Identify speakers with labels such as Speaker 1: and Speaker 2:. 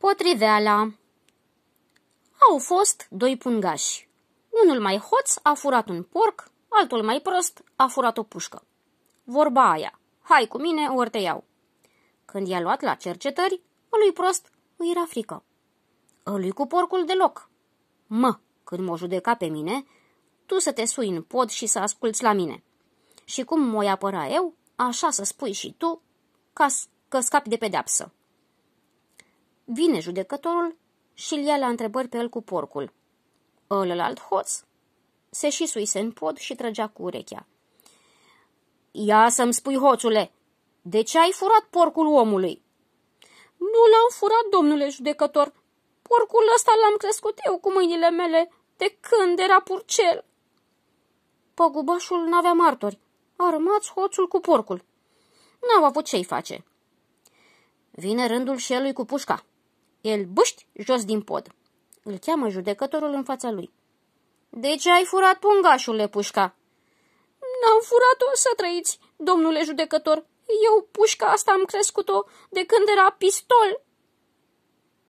Speaker 1: Potriveala Au fost doi pungași. Unul mai hoț a furat un porc, altul mai prost a furat o pușcă. Vorba aia, hai cu mine, ori te iau. Când i-a luat la cercetări, lui prost îi era frică. Lui cu porcul deloc. Mă, când mă judeca pe mine, tu să te sui în pod și să asculți la mine. Și cum mă apăra eu, așa să spui și tu, ca să scapi de pedeapsă. Vine judecătorul și îl ia la întrebări pe el cu porcul. Ălălalt hoț se și suise în pod și trăgea cu urechea. Ia să-mi spui, hoțule, de ce ai furat porcul omului? Nu l-am furat, domnule judecător. Porcul ăsta l-am crescut eu cu mâinile mele de când era purcel. Păgubașul n-avea martori. A rămas hoțul cu porcul. N-au avut ce-i face. Vine rândul și elui cu pușca. El buști jos din pod. Îl cheamă judecătorul în fața lui. De ce ai furat pungașul, pușca? N-am furat-o să trăiți, domnule judecător. Eu pușca asta am crescut-o de când era pistol